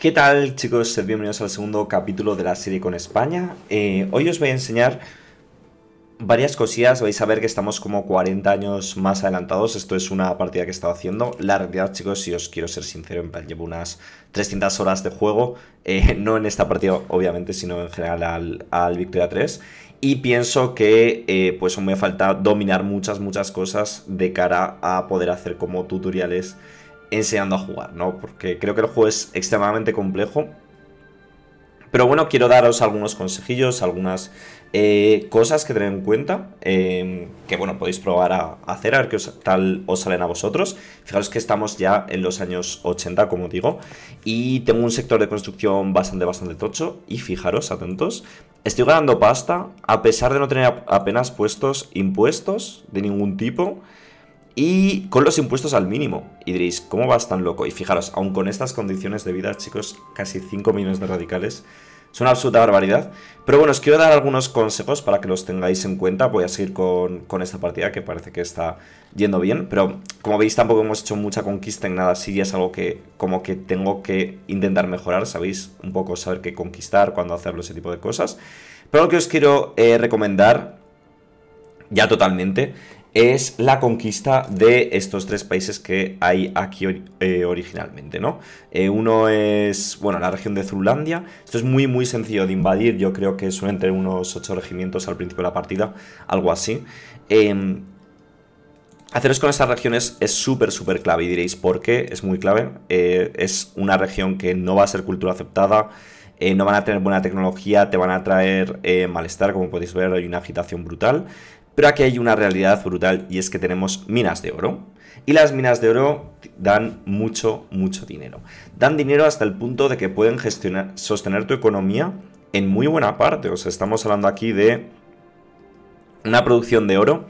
¿Qué tal chicos? Bienvenidos al segundo capítulo de la serie con España. Eh, hoy os voy a enseñar varias cosillas. Vais a ver que estamos como 40 años más adelantados. Esto es una partida que he estado haciendo. La realidad chicos, si os quiero ser sincero, llevo unas 300 horas de juego. Eh, no en esta partida obviamente, sino en general al, Victoria 3 y pienso que eh, pues me falta dominar muchas muchas cosas de cara a poder hacer como tutoriales enseñando a jugar, ¿no? Porque creo que el juego es extremadamente complejo. Pero bueno, quiero daros algunos consejillos, algunas eh, cosas que tener en cuenta, em, que bueno, podéis probar a, hacer, a ver qué tal os salen a vosotros. Fijaros que estamos ya en los años 80, como digo, y tengo un sector de construcción bastante, bastante tocho, y fijaros, atentos, estoy ganando pasta a pesar de no tener apenas puestos impuestos de ningún tipo, y con los impuestos al mínimo. Y diréis, ¿cómo vas tan loco? Y fijaros, aun con estas condiciones de vida, chicos, casi 5 millones de radicales. Es una absoluta barbaridad. Pero bueno, os quiero dar algunos consejos para que los tengáis en cuenta. Voy a seguir con, esta partida que parece que está yendo bien. Pero como veis tampoco hemos hecho mucha conquista en nada. sí ya es algo que como que tengo que intentar mejorar, ¿sabéis? Un poco saber qué conquistar, cuándo hacerlo, ese tipo de cosas. Pero lo que os quiero eh, recomendar ya totalmente es la conquista de estos tres países que hay aquí eh, originalmente, ¿no? Eh, uno es, bueno, la región de Zulandia. Esto es muy, muy sencillo de invadir. Yo creo que son entre unos ocho regimientos al principio de la partida, algo así. Em, haceros con estas regiones es súper, súper clave y diréis por qué es muy clave. Eh, es una región que no va a ser cultura aceptada, no van a tener buena tecnología, te van a traer malestar, como podéis ver hay una agitación brutal. Pero aquí hay una realidad brutal y es que tenemos minas de oro. Y las minas de oro dan mucho, mucho dinero. Dan dinero hasta el punto de que pueden gestionar, sostener tu economía en muy buena parte. O sea, estamos hablando aquí de una producción de oro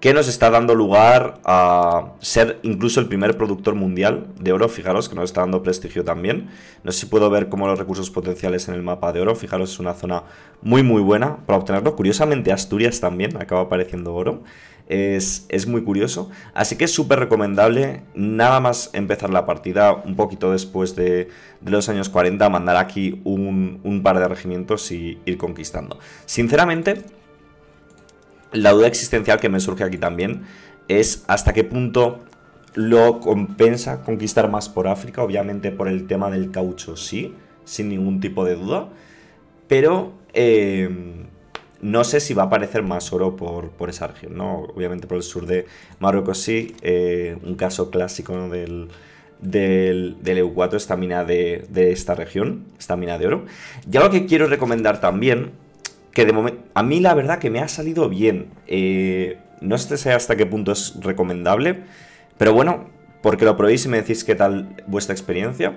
que nos está dando lugar a ser incluso el primer productor mundial de oro, fijaros que nos está dando prestigio también. No sé si puedo ver como los recursos potenciales en el mapa de oro, fijaros es una zona muy muy buena para obtenerlo. Curiosamente Asturias también acaba apareciendo oro, es, muy curioso. Así que es súper recomendable, nada más empezar la partida un poquito después de, los años 40, mandar aquí un, un par de regimientos y ir conquistando. Sinceramente la duda existencial que me surge aquí también es hasta qué punto lo compensa conquistar más por África, obviamente por el tema del caucho sí, sin ningún tipo de duda, pero em, no sé si va a aparecer más oro por, esa región, ¿no? Obviamente por el sur de Marruecos sí, eh, un caso clásico del, del, del, EU4, esta mina de, de esta región, esta mina de oro. Y algo que quiero recomendar también que de momento, a mí la verdad que me ha salido bien. Eh, no sé hasta qué punto es recomendable, pero bueno, porque lo probéis y me decís qué tal vuestra experiencia.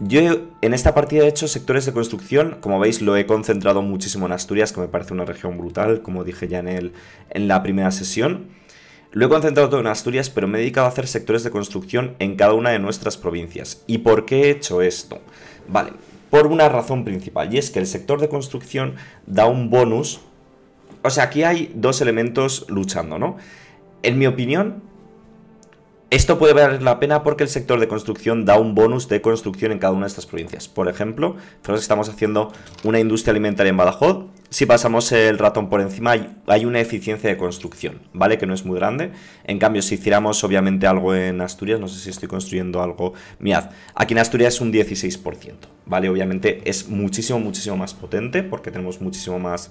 Yo en esta partida he hecho sectores de construcción, como veis lo he concentrado muchísimo en Asturias, que me parece una región brutal, como dije ya en, el, en la primera sesión. Lo he concentrado todo en Asturias, pero me he dedicado a hacer sectores de construcción en cada una de nuestras provincias. ¿Y por qué he hecho esto? Vale, por una razón principal, y es que el sector de construcción da un bonus. O sea, aquí hay dos elementos luchando, ¿no? En mi opinión, esto puede valer la pena porque el sector de construcción da un bonus de construcción en cada una de estas provincias. Por ejemplo, nosotros estamos haciendo una industria alimentaria en Badajoz, si pasamos el ratón por encima hay, una eficiencia de construcción, ¿vale? Que no es muy grande. En cambio, si hiciéramos obviamente algo en Asturias, no sé si estoy construyendo algo, mirad, aquí en Asturias es un 16%, ¿vale? Obviamente es muchísimo, muchísimo más potente porque tenemos muchísimo más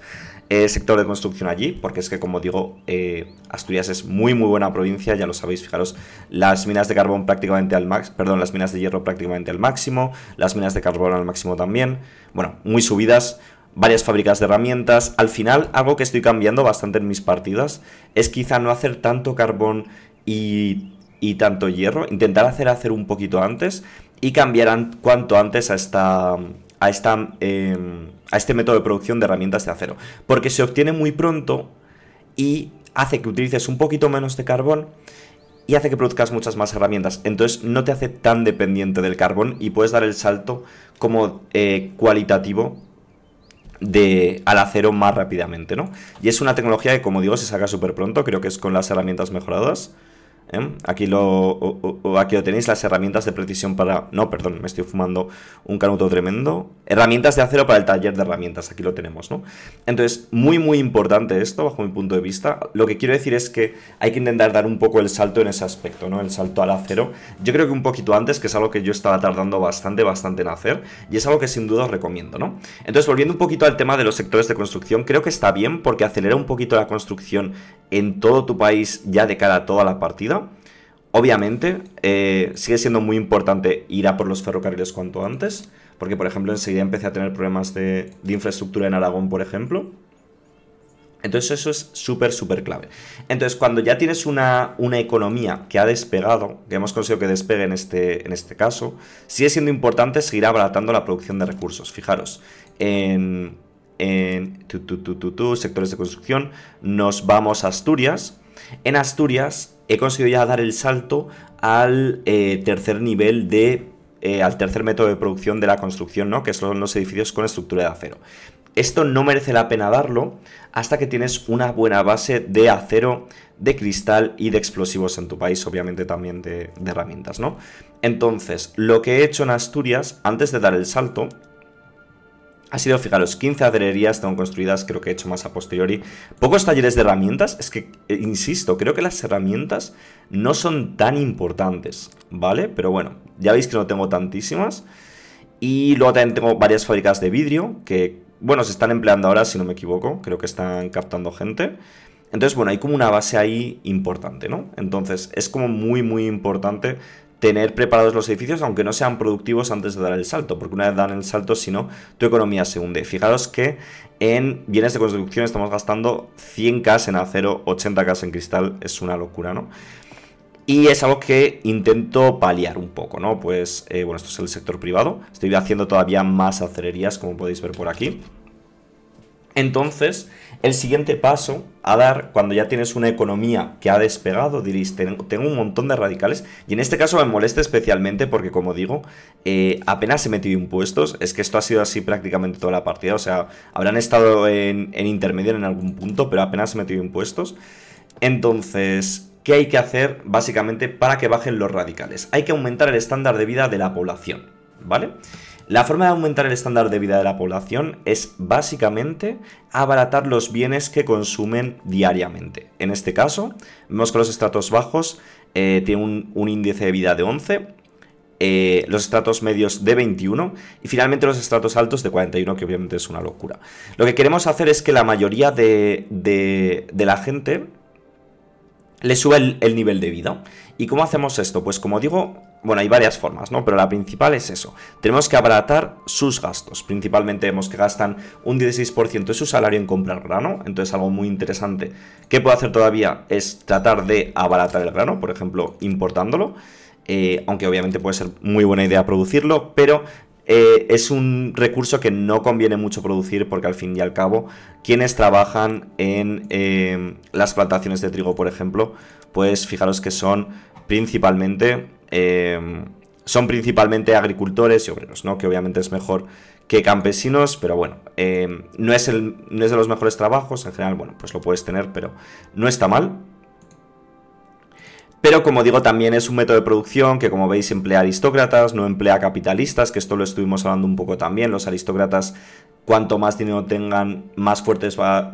eh, sector de construcción allí, porque es que como digo, eh, Asturias es muy, muy buena provincia, ya lo sabéis, fijaros, las minas de carbón prácticamente al máximo, perdón, las minas de hierro prácticamente al máximo, las minas de carbón al máximo también, bueno, muy subidas, varias fábricas de herramientas. Al final, algo que estoy cambiando bastante en mis partidas es quizá no hacer tanto carbón y, y tanto hierro, intentar hacer hacer un poquito antes y cambiar cuanto antes a esta... A, esta, em, a este método de producción de herramientas de acero. Porque se obtiene muy pronto y hace que utilices un poquito menos de carbón y hace que produzcas muchas más herramientas. Entonces no te hace tan dependiente del carbón y puedes dar el salto como eh, cualitativo de, al acero más rápidamente, Y es una tecnología que, como digo, se saca súper pronto, creo que es con las herramientas mejoradas. ¿eh? Aquí, lo, aquí lo tenéis, las herramientas de precisión para... No, perdón, me estoy fumando un canuto tremendo. Herramientas de acero para el taller de herramientas, aquí lo tenemos, ¿no? Entonces, muy, muy importante esto, bajo mi punto de vista. Lo que quiero decir es que hay que intentar dar un poco el salto en ese aspecto, ¿no? El salto al acero. Yo creo que un poquito antes, que es algo que yo estaba tardando bastante, bastante en hacer, y es algo que sin duda os recomiendo, ¿no? Entonces, volviendo un poquito al tema de los sectores de construcción, creo que está bien porque acelera un poquito la construcción en todo tu país ya de cara a toda la partida. Obviamente, eh, sigue siendo muy importante ir a por los ferrocarriles cuanto antes, porque por ejemplo enseguida empecé a tener problemas de, infraestructura en Aragón, por ejemplo. Entonces eso es súper, súper clave. Entonces cuando ya tienes una, economía que ha despegado, que hemos conseguido que despegue en este, en este caso, sigue siendo importante seguir abaratando la producción de recursos. Fijaros, en, en sectores de construcción nos vamos a Asturias. En Asturias he conseguido ya dar el salto al eh, tercer nivel de... Eh, al tercer método de producción de la construcción, ¿no? Que son los edificios con estructura de acero. Esto no merece la pena darlo hasta que tienes una buena base de acero, de cristal y de explosivos en tu país, obviamente también de, de herramientas, ¿no? Entonces, lo que he hecho en Asturias, antes de dar el salto, ha sido, fijaros, 15 adrerías están construidas, creo que he hecho más a posteriori. Pocos talleres de herramientas, es que, eh, insisto, creo que las herramientas no son tan importantes, ¿vale? Pero bueno, ya veis que no tengo tantísimas. Y luego también tengo varias fábricas de vidrio, que, bueno, se están empleando ahora, si no me equivoco, creo que están captando gente. Entonces, bueno, hay como una base ahí importante, ¿no? Entonces, es como muy, muy importante tener preparados los edificios, aunque no sean productivos antes de dar el salto, porque una vez dan el salto, si no, tu economía se hunde. Fijaros que en bienes de construcción estamos gastando 100k en acero, 80k en cristal, es una locura, ¿no? Y es algo que intento paliar un poco, ¿no? Pues, eh, bueno, esto es el sector privado. Estoy haciendo todavía más acelerías, como podéis ver por aquí. Entonces, el siguiente paso a dar, cuando ya tienes una economía que ha despegado, diréis, tengo un montón de radicales, y en este caso me molesta especialmente porque, como digo, eh, apenas he metido impuestos, es que esto ha sido así prácticamente toda la partida, o sea, habrán estado en, en intermedio en algún punto, pero apenas he metido impuestos. Entonces, ¿qué hay que hacer básicamente para que bajen los radicales? Hay que aumentar el estándar de vida de la población. ¿vale? La forma de aumentar el estándar de vida de la población es básicamente abaratar los bienes que consumen diariamente. En este caso, vemos que los estratos bajos eh, tienen un, índice de vida de 11, eh, los estratos medios de 21 y finalmente los estratos altos de 41, que obviamente es una locura. Lo que queremos hacer es que la mayoría de, de, la gente le suba el nivel de vida. ¿Y cómo hacemos esto? Pues como digo, bueno, hay varias formas, ¿no? Pero la principal es eso. Tenemos que abaratar sus gastos. Principalmente vemos que gastan un 16% de su salario en comprar grano. Entonces, algo muy interesante que puedo hacer todavía es tratar de abaratar el grano, por ejemplo, importándolo. Eh, aunque obviamente puede ser muy buena idea producirlo, pero eh, es un recurso que no conviene mucho producir porque al fin y al cabo quienes trabajan en eh, las plantaciones de trigo, por ejemplo, pues fijaros que son principalmente Em, son principalmente agricultores y obreros, ¿no? Que obviamente es mejor que campesinos, pero bueno, em, no, es el, no es de los mejores trabajos, en general, bueno, pues lo puedes tener, pero no está mal. Pero como digo, también es un método de producción que como veis emplea aristócratas, no emplea capitalistas, que esto lo estuvimos hablando un poco también, los aristócratas cuanto más dinero tengan, más,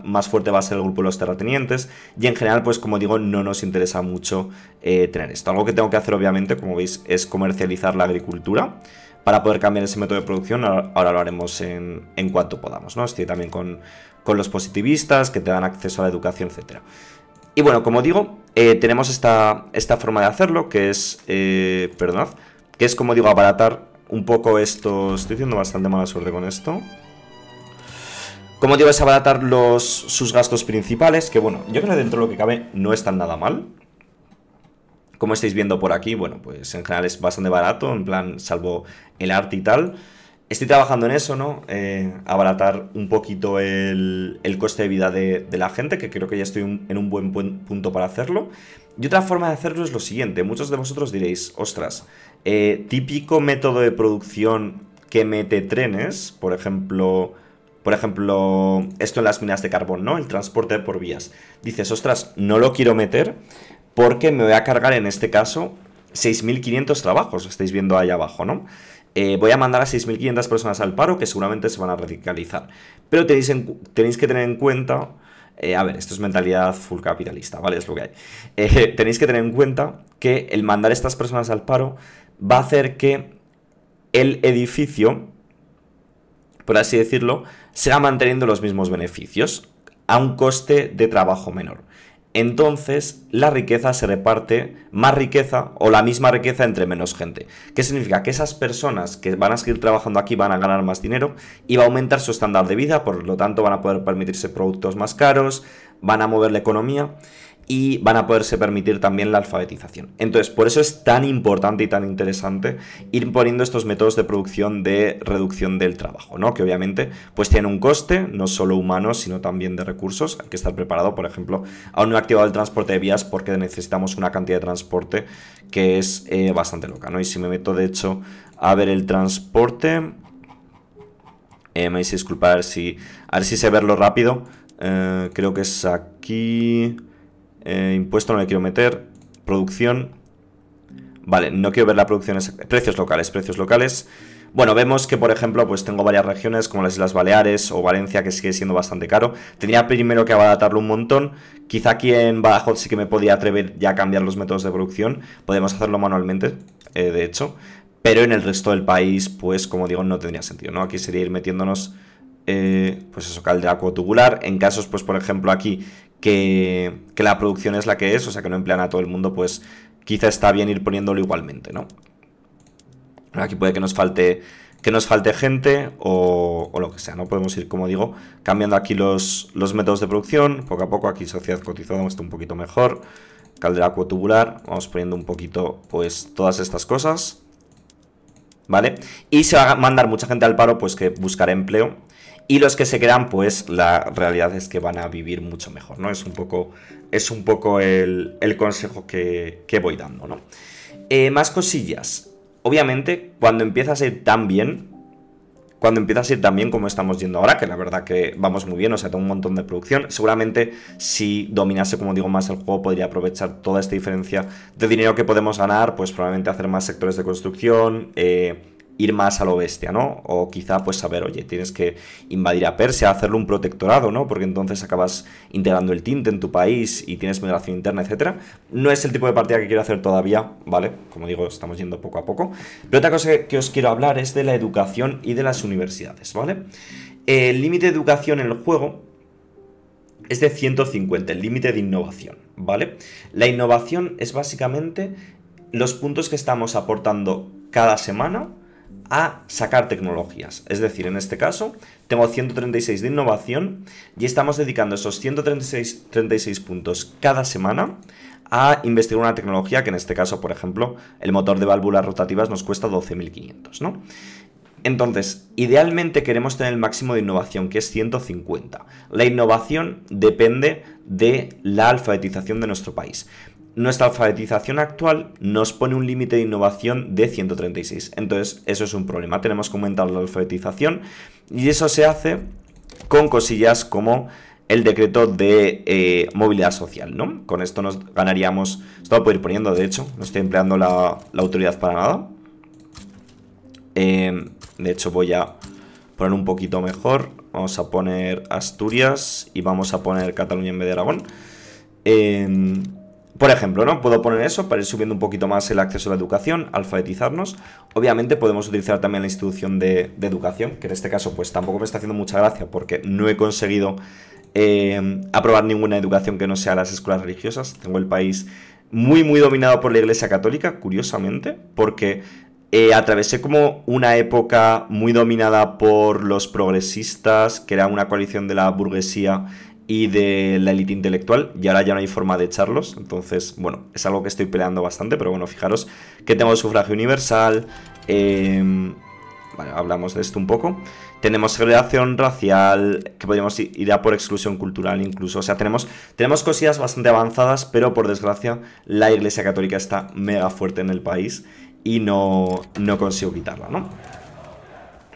más fuerte va a ser el grupo de los terratenientes. Y en general, pues como digo, no nos interesa mucho eh, tener esto. Algo que tengo que hacer, obviamente, como veis, es comercializar la agricultura para poder cambiar ese método de producción. Ahora, lo haremos en, cuanto podamos, ¿no? Estoy también con, los positivistas que te dan acceso a la educación, etc. Y bueno, como digo, eh, tenemos esta, esta forma de hacerlo, que es, eh, que es, como digo, abaratar un poco esto... Estoy haciendo bastante mala suerte con esto. Como digo, a abaratar los, sus gastos principales, que bueno, yo creo que dentro de lo que cabe no están nada mal. Como estáis viendo por aquí, bueno, pues en general es bastante barato, en plan, salvo el arte y tal. Estoy trabajando en eso, ¿no? Eh, abaratar un poquito el, coste de vida de, la gente, que creo que ya estoy en un buen punto para hacerlo. Y otra forma de hacerlo es lo siguiente, muchos de vosotros diréis, ostras, eh, típico método de producción que mete trenes, por ejemplo, por ejemplo, esto en las minas de carbón, ¿no? El transporte por vías. Dices, ostras, no lo quiero meter porque me voy a cargar en este caso 6.500 trabajos, estáis viendo ahí abajo, ¿no? Eh, voy a mandar a 6.500 personas al paro que seguramente se van a radicalizar. Pero tenéis, que tener en cuenta... Eh, a ver, esto es mentalidad full capitalista, ¿vale? Es lo que hay. Eh, tenéis que tener en cuenta que el mandar estas personas al paro va a hacer que el edificio por así decirlo, van manteniendo los mismos beneficios a un coste de trabajo menor. Entonces, la riqueza se reparte más riqueza o la misma riqueza entre menos gente. ¿Qué significa? Que esas personas que van a seguir trabajando aquí van a ganar más dinero y va a aumentar su estándar de vida, por lo tanto van a poder permitirse productos más caros, van a mover la economía y van a poderse permitir también la alfabetización. Entonces, por eso es tan importante y tan interesante ir poniendo estos métodos de producción de reducción del trabajo, ¿no? Que obviamente pues tiene un coste, no solo humano, sino también de recursos. Hay que estar preparado, por ejemplo, aún no he activado el transporte de vías porque necesitamos una cantidad de transporte que es eh, bastante loca, ¿no? Y si me meto, de hecho, a ver el transporte... Eh, me disculpar si, a ver si sé verlo rápido. Eh, creo que es aquí... Eh, impuesto no le quiero meter. Producción. Vale, no quiero ver la producción. Precios locales, precios locales. Bueno, vemos que, por ejemplo, pues tengo varias regiones como las Islas Baleares o Valencia, que sigue siendo bastante caro. Tenía primero que abaratarlo un montón. Quizá aquí en Badajoz sí que me podía atrever ya a cambiar los métodos de producción. Podemos hacerlo manualmente, eh, de hecho. Pero en el resto del país, pues como digo, no tendría sentido, ¿no? Aquí sería ir metiéndonos, eh, pues eso, calde acuotubular. En casos, pues por ejemplo, aquí que, la producción es la que es, o sea que no emplean a todo el mundo, pues quizá está bien ir poniéndolo igualmente, ¿no? Aquí puede que nos falte que nos falte gente o, lo que sea. No podemos ir, como digo, cambiando aquí los, métodos de producción. Poco a poco aquí sociedad cotizada está un poquito mejor. Caldera acuotubular. Vamos poniendo un poquito pues todas estas cosas. ¿Vale? Y se va a mandar mucha gente al paro pues que buscará empleo y los que se quedan, pues la realidad es que van a vivir mucho mejor, ¿no? Es un poco, es un poco el, consejo que, voy dando, ¿no? Eh, más cosillas. Obviamente, cuando empiezas a ir tan bien, cuando empiezas a ir tan bien como estamos yendo ahora, que la verdad que vamos muy bien, o sea, tengo un montón de producción. Seguramente si dominase, como digo, más el juego, podría aprovechar toda esta diferencia de dinero que podemos ganar, pues probablemente hacer más sectores de construcción, eh, ir más a lo bestia, ¿no? O quizá pues saber, oye, tienes que invadir a Persia, hacerlo un protectorado, ¿no? Porque entonces acabas integrando el tinte en tu país y tienes moderación interna, etcétera. No es el tipo de partida que quiero hacer todavía, ¿vale? Como digo, estamos yendo poco a poco. Pero otra cosa que os quiero hablar es de la educación y de las universidades, ¿vale? El límite de educación en el juego es de 150, el límite de innovación, ¿vale? La innovación es básicamente los puntos que estamos aportando cada semana a sacar tecnologías. Es decir, en este caso, tengo 136 de innovación y estamos dedicando esos 136 puntos cada semana a investigar una tecnología que en este caso, por ejemplo, el motor de válvulas rotativas nos cuesta 12.500, ¿no? Entonces, idealmente queremos tener el máximo de innovación, que es 150. La innovación depende de la alfabetización de nuestro país nuestra alfabetización actual nos pone un límite de innovación de 136. Entonces, eso es un problema. Tenemos que aumentar la alfabetización y eso se hace con cosillas como el decreto de eh, movilidad social, ¿no? Con esto nos ganaríamos... Esto lo puedo ir poniendo, de hecho. No estoy empleando la, autoridad para nada. Em, de hecho, voy a poner un poquito mejor. Vamos a poner Asturias y vamos a poner Cataluña en vez de Aragón. Em, por ejemplo, ¿no? Puedo poner eso para ir subiendo un poquito más el acceso a la educación, alfabetizarnos. Obviamente podemos utilizar también la institución de, educación, que en este caso pues tampoco me está haciendo mucha gracia porque no he conseguido eh, aprobar ninguna educación que no sea las escuelas religiosas. Tengo el país muy, muy dominado por la Iglesia Católica, curiosamente, porque eh, atravesé como una época muy dominada por los progresistas, que era una coalición de la burguesía y de la élite intelectual, y ahora ya no hay forma de echarlos, entonces, bueno, es algo que estoy peleando bastante, pero bueno, fijaros que tenemos sufragio universal, em, hablamos de esto un poco, tenemos segregación racial, que podríamos ir a por exclusión cultural incluso, o sea, tenemos, tenemos cosillas bastante avanzadas, pero por desgracia la Iglesia Católica está mega fuerte en el país y no, no consigo quitarla, ¿no?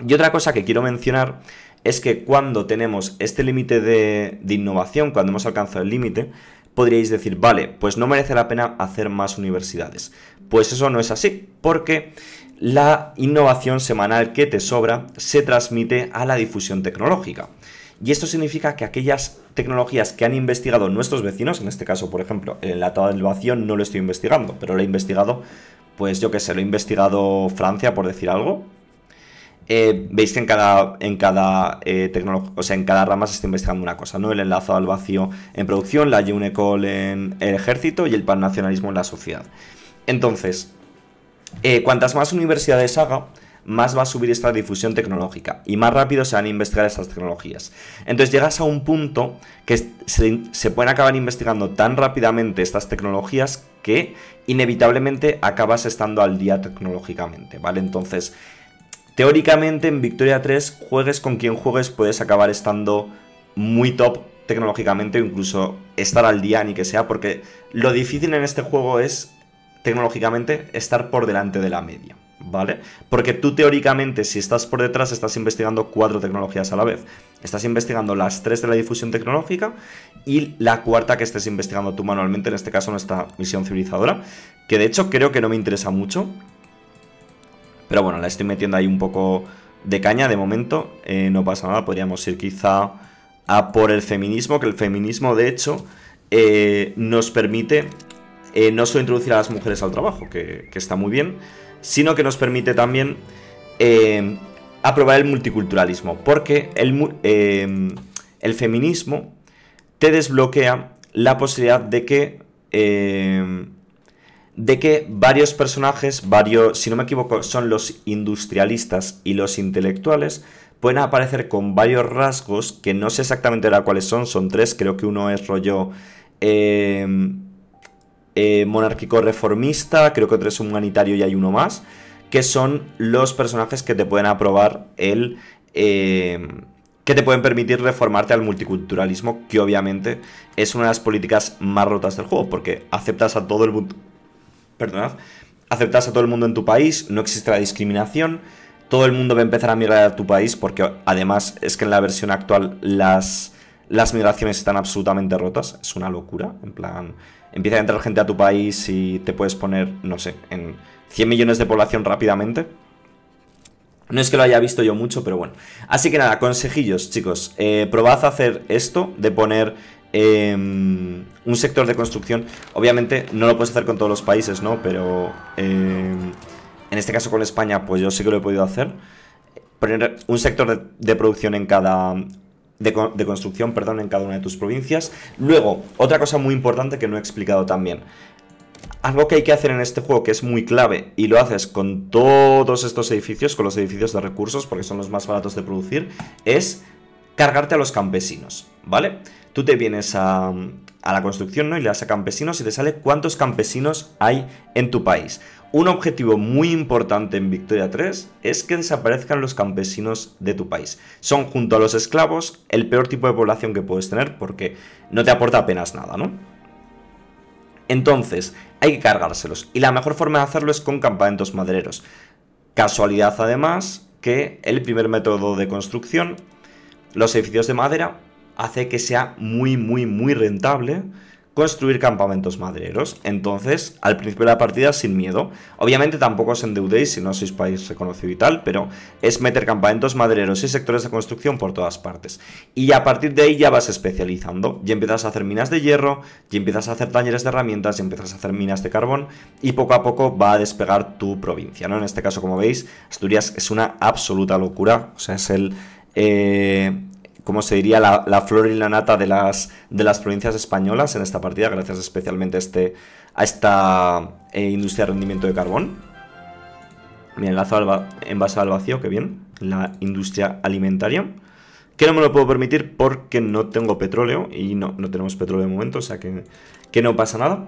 Y otra cosa que quiero mencionar es que cuando tenemos este límite de, innovación, cuando hemos alcanzado el límite, podríais decir, vale, pues no merece la pena hacer más universidades. Pues eso no es así, porque la innovación semanal que te sobra se transmite a la difusión tecnológica. Y esto significa que aquellas tecnologías que han investigado nuestros vecinos, en este caso, por ejemplo, la atado de innovación, no lo estoy investigando, pero lo he investigado, pues yo qué sé, lo he investigado Francia, por decir algo, eh, veis que en cada, en cada eh, sea, en cada rama se está investigando una cosa, ¿no? El enlazo al vacío en producción, la Unicol en el ejército y el pannacionalismo en la sociedad. Entonces, eh, cuantas más universidades haga, más va a subir esta difusión tecnológica y más rápido se van a investigar estas tecnologías. Entonces llegas a un punto que se, se pueden acabar investigando tan rápidamente estas tecnologías que inevitablemente acabas estando al día tecnológicamente, ¿vale? Entonces, Teóricamente en Victoria 3, juegues con quien juegues, puedes acabar estando muy top tecnológicamente o incluso estar al día ni que sea, porque lo difícil en este juego es tecnológicamente estar por delante de la media. ¿vale? Porque tú teóricamente, si estás por detrás, estás investigando cuatro tecnologías a la vez. Estás investigando las tres de la difusión tecnológica y la cuarta que estés investigando tú manualmente, en este caso nuestra misión civilizadora, que de hecho creo que no me interesa mucho. Pero bueno, la estoy metiendo ahí un poco de caña de momento. Eh, no pasa nada, podríamos ir quizá a por el feminismo, que el feminismo de hecho eh, nos permite eh, no solo introducir a las mujeres al trabajo, que, está muy bien, sino que nos permite también aprobar el multiculturalismo, porque el, el feminismo te desbloquea la posibilidad de que de que varios personajes, varios, si no me equivoco, son los industrialistas y los intelectuales, pueden aparecer con varios rasgos que no sé exactamente ahora cuáles son, son tres, creo que uno es rollo em, eh, monárquico reformista, creo que otro es humanitario y hay uno más, que son los personajes que te pueden aprobar el... Em, que te pueden permitir reformarte al multiculturalismo, que obviamente es una de las políticas más rotas del juego, porque aceptas a todo el mundo perdonad, aceptas a todo el mundo en tu país, no existe la discriminación, todo el mundo va a empezar a migrar a tu país porque además es que en la versión actual las, las migraciones están absolutamente rotas, es una locura, en plan, empieza a entrar gente a tu país y te puedes poner, no sé, en 100 millones de población rápidamente. No es que lo haya visto yo mucho, pero bueno. Así que nada, consejillos, chicos. Eh, probad a hacer esto de poner Em, un sector de construcción, obviamente no lo puedes hacer con todos los países, ¿no? Pero em, en este caso con España, pues yo sí que lo he podido hacer. Poner un sector de, producción en cada... de, construcción, perdón, en cada una de tus provincias. Luego, otra cosa muy importante que no he explicado también. Algo que hay que hacer en este juego que es muy clave y lo haces con todos estos edificios, con los edificios de recursos, porque son los más baratos de producir, es cargarte a los campesinos, ¿vale? Tú te vienes a, la construcción, ¿no? Y le das a campesinos y te sale cuántos campesinos hay en tu país. Un objetivo muy importante en Victoria 3 es que desaparezcan los campesinos de tu país. Son junto a los esclavos el peor tipo de población que puedes tener porque no te aporta apenas nada, ¿no? Entonces, hay que cargárselos. Y la mejor forma de hacerlo es con campamentos madereros. Casualidad además que el primer método de construcción los edificios de madera hace que sea muy, muy, muy rentable construir campamentos madereros. Entonces, al principio de la partida, sin miedo. Obviamente tampoco os endeudéis si no sois país reconocido y tal, pero es meter campamentos madereros y sectores de construcción por todas partes. Y a partir de ahí ya vas especializando. Ya empiezas a hacer minas de hierro, ya empiezas a hacer talleres de herramientas, y empiezas a hacer minas de carbón y poco a poco va a despegar tu provincia, ¿no? En este caso, como veis, Asturias es una absoluta locura. O sea, es el eh, como se diría, la, flor y la nata de las, de las provincias españolas en esta partida, gracias especialmente a, este, esta eh, industria de rendimiento de carbón. Mi enlazo al envasado al vacío, que bien, la industria alimentaria. Que no me lo puedo permitir porque no tengo petróleo y no, no tenemos petróleo de momento, o sea que, que no pasa nada.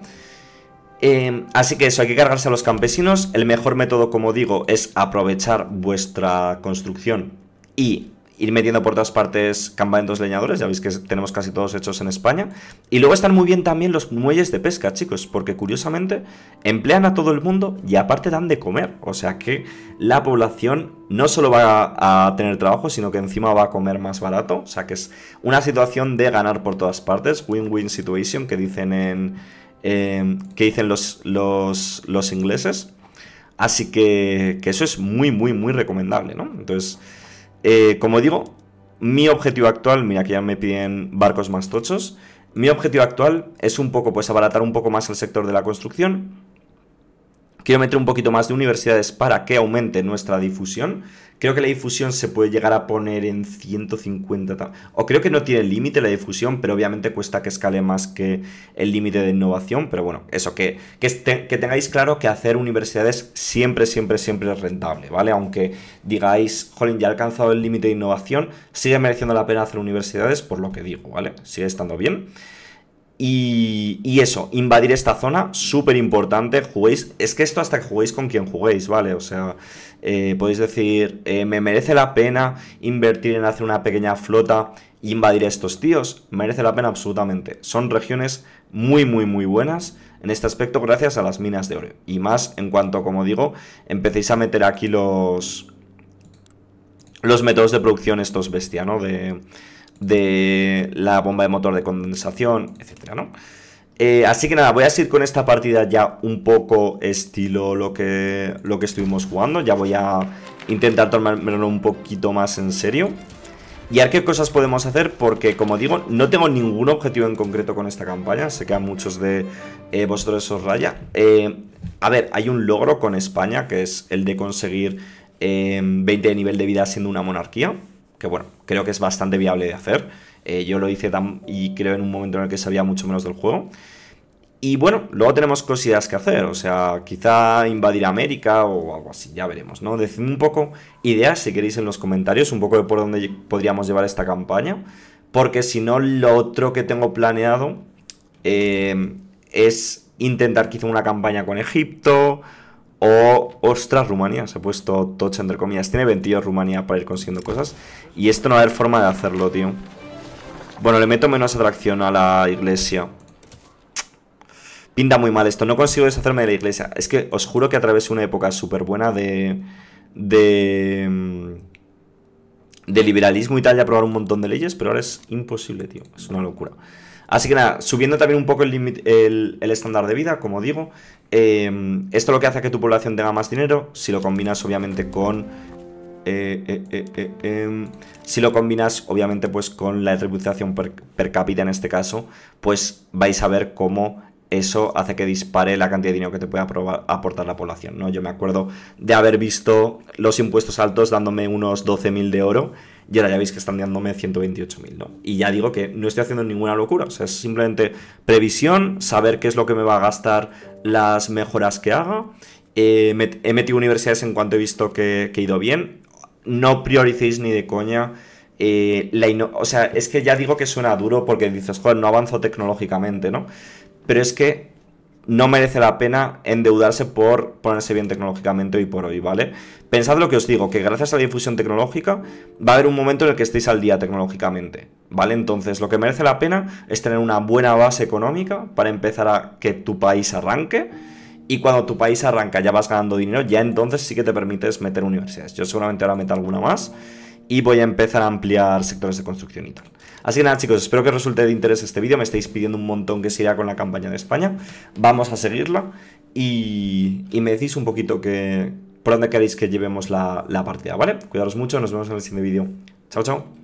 Em, así que eso, hay que cargarse a los campesinos. El mejor método, como digo, es aprovechar vuestra construcción y ir metiendo por todas partes campamentos leñadores, ya veis que tenemos casi todos hechos en España. Y luego están muy bien también los muelles de pesca, chicos, porque curiosamente emplean a todo el mundo y aparte dan de comer. O sea que la población no solo va a, tener trabajo, sino que encima va a comer más barato. O sea que es una situación de ganar por todas partes, win-win situation que dicen en... Em, dicen los, los, los ingleses. Así que, que eso es muy, muy, muy recomendable, ¿no? Entonces, eh, como digo, mi objetivo actual, mira que ya me piden barcos más tochos, mi objetivo actual es un poco, pues abaratar un poco más el sector de la construcción, quiero meter un poquito más de universidades para que aumente nuestra difusión. Creo que la difusión se puede llegar a poner en 150. O creo que no tiene límite la difusión, pero obviamente cuesta que escale más que el límite de innovación. Pero bueno, eso, que, este, que, tengáis claro que hacer universidades siempre, siempre, siempre es rentable, ¿vale? Aunque digáis, jolín, ya he alcanzado el límite de innovación, sigue mereciendo la pena hacer universidades, por lo que digo, ¿vale? Sigue estando bien. Y, eso, invadir esta zona, súper importante, juguéis, es que esto hasta que juguéis con quien juguéis, ¿vale? O sea, eh, podéis decir, eh, me merece la pena invertir en hacer una pequeña flota, e invadir a estos tíos, merece la pena absolutamente. Son regiones muy, muy, muy buenas en este aspecto gracias a las minas de oro. Y más en cuanto, como digo, empecéis a meter aquí los, los métodos de producción estos bestia, ¿no? De de la bomba de motor de condensación, etcétera, ¿no? Eh, así que nada, voy a seguir con esta partida ya un poco estilo lo que, lo que estuvimos jugando. Ya voy a intentar tomármelo un poquito más en serio. Y a ver qué cosas podemos hacer, porque como digo, no tengo ningún objetivo en concreto con esta campaña. Sé que a muchos de eh, vosotros os raya. Eh, a ver, hay un logro con España, que es el de conseguir 20 de nivel de vida siendo una monarquía que bueno, creo que es bastante viable de hacer. Eh, yo lo hice y creo en un momento en el que sabía mucho menos del juego. Y bueno, luego tenemos ideas que hacer, o sea, quizá invadir América o algo así, ya veremos, ¿no? Decidme un poco ideas, si queréis, en los comentarios, un poco de por dónde podríamos llevar esta campaña, porque si no, lo otro que tengo planeado eh, es intentar quizá una campaña con Egipto, o, ostras, Rumanía, se ha puesto tocha entre comillas. Tiene 22 Rumanía para ir consiguiendo cosas. Y esto no va a haber forma de hacerlo, tío. Bueno, le meto menos atracción a la iglesia. Pinta muy mal esto. No consigo deshacerme de la iglesia. Es que os juro que a través de una época súper buena de... De... Mm, de liberalismo y tal, de aprobar un montón de leyes, pero ahora es imposible, tío. Es una locura. Así que nada, subiendo también un poco el, el, estándar de vida, como digo, eh, esto lo que hace que tu población tenga más dinero, si lo combinas obviamente con... Eh, eh, em, si lo combinas obviamente pues con la tributación per cápita en este caso, pues vais a ver cómo eso hace que dispare la cantidad de dinero que te puede aportar la población, ¿no? Yo me acuerdo de haber visto los impuestos altos dándome unos 12.000 de oro y ahora ya veis que están dándome 128.000, ¿no? Y ya digo que no estoy haciendo ninguna locura, o sea, es simplemente previsión, saber qué es lo que me va a gastar las mejoras que haga. Eh, he metido universidades en cuanto he visto que, he ido bien. No prioricéis ni de coña eh, o sea, es que ya digo que suena duro porque dices, joder, no avanzo tecnológicamente, ¿no? pero es que no merece la pena endeudarse por ponerse bien tecnológicamente hoy por hoy, ¿vale? Pensad lo que os digo, que gracias a la difusión tecnológica va a haber un momento en el que estéis al día tecnológicamente, ¿vale? Entonces, lo que merece la pena es tener una buena base económica para empezar a que tu país arranque. Y cuando tu país arranca, ya vas ganando dinero, ya entonces sí que te permites meter universidades. Yo seguramente ahora meto alguna más y voy a empezar a ampliar sectores de construcción y tal. Así que nada chicos, espero que resulte de interés este vídeo, me estáis pidiendo un montón que se con la campaña de España, vamos a seguirla y, me decís un poquito que, por dónde queréis que llevemos la, la partida, ¿vale? Cuidaros mucho, nos vemos en el siguiente vídeo. Chao, chao.